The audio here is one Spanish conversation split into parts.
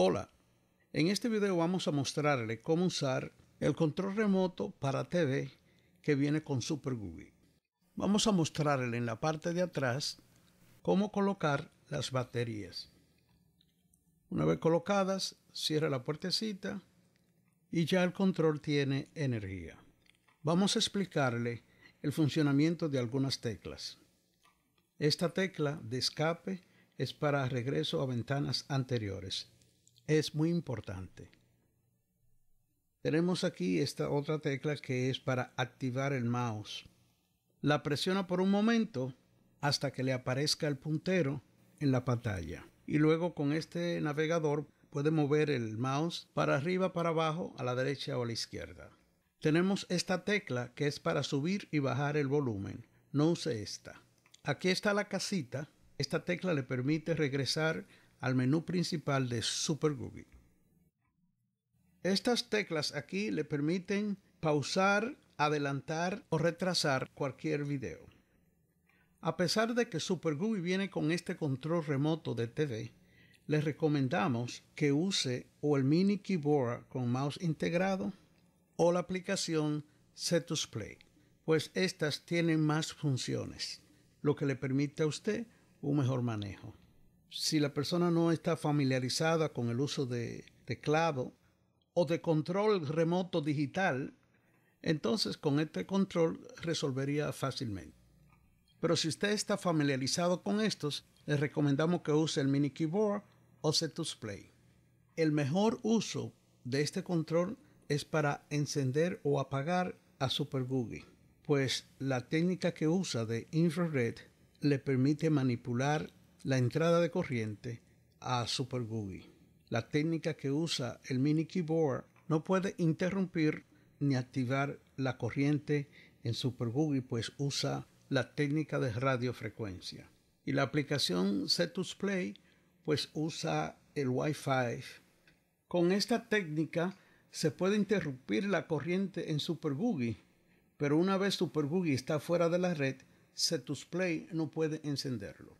Hola, en este video vamos a mostrarle cómo usar el control remoto para TV que viene con Super Google. Vamos a mostrarle en la parte de atrás cómo colocar las baterías. Una vez colocadas, cierra la puertecita y ya el control tiene energía. Vamos a explicarle el funcionamiento de algunas teclas. Esta tecla de escape es para regreso a ventanas anteriores es muy importante. Tenemos aquí esta otra tecla que es para activar el mouse. La presiona por un momento hasta que le aparezca el puntero en la pantalla. Y luego con este navegador puede mover el mouse para arriba, para abajo, a la derecha o a la izquierda. Tenemos esta tecla que es para subir y bajar el volumen. No use esta. Aquí está la casita. Esta tecla le permite regresar al menú principal de Super Estas teclas aquí le permiten pausar, adelantar o retrasar cualquier video. A pesar de que Super viene con este control remoto de TV, le recomendamos que use o el mini keyboard con mouse integrado o la aplicación Setus Play, pues estas tienen más funciones, lo que le permite a usted un mejor manejo si la persona no está familiarizada con el uso de teclado o de control remoto digital, entonces con este control resolvería fácilmente. Pero si usted está familiarizado con estos, le recomendamos que use el mini keyboard o setus Play. El mejor uso de este control es para encender o apagar a Super Googie, pues la técnica que usa de infrared le permite manipular la entrada de corriente a Super La técnica que usa el mini keyboard no puede interrumpir ni activar la corriente en Super pues usa la técnica de radiofrecuencia. Y la aplicación Setus Play, pues usa el Wi-Fi. Con esta técnica se puede interrumpir la corriente en Super pero una vez Super está fuera de la red, Setus Play no puede encenderlo.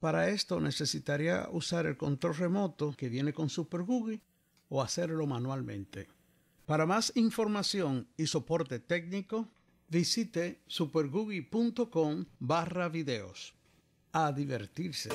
Para esto necesitaría usar el control remoto que viene con Super o hacerlo manualmente. Para más información y soporte técnico, visite supergoogie.com barra videos. A divertirse.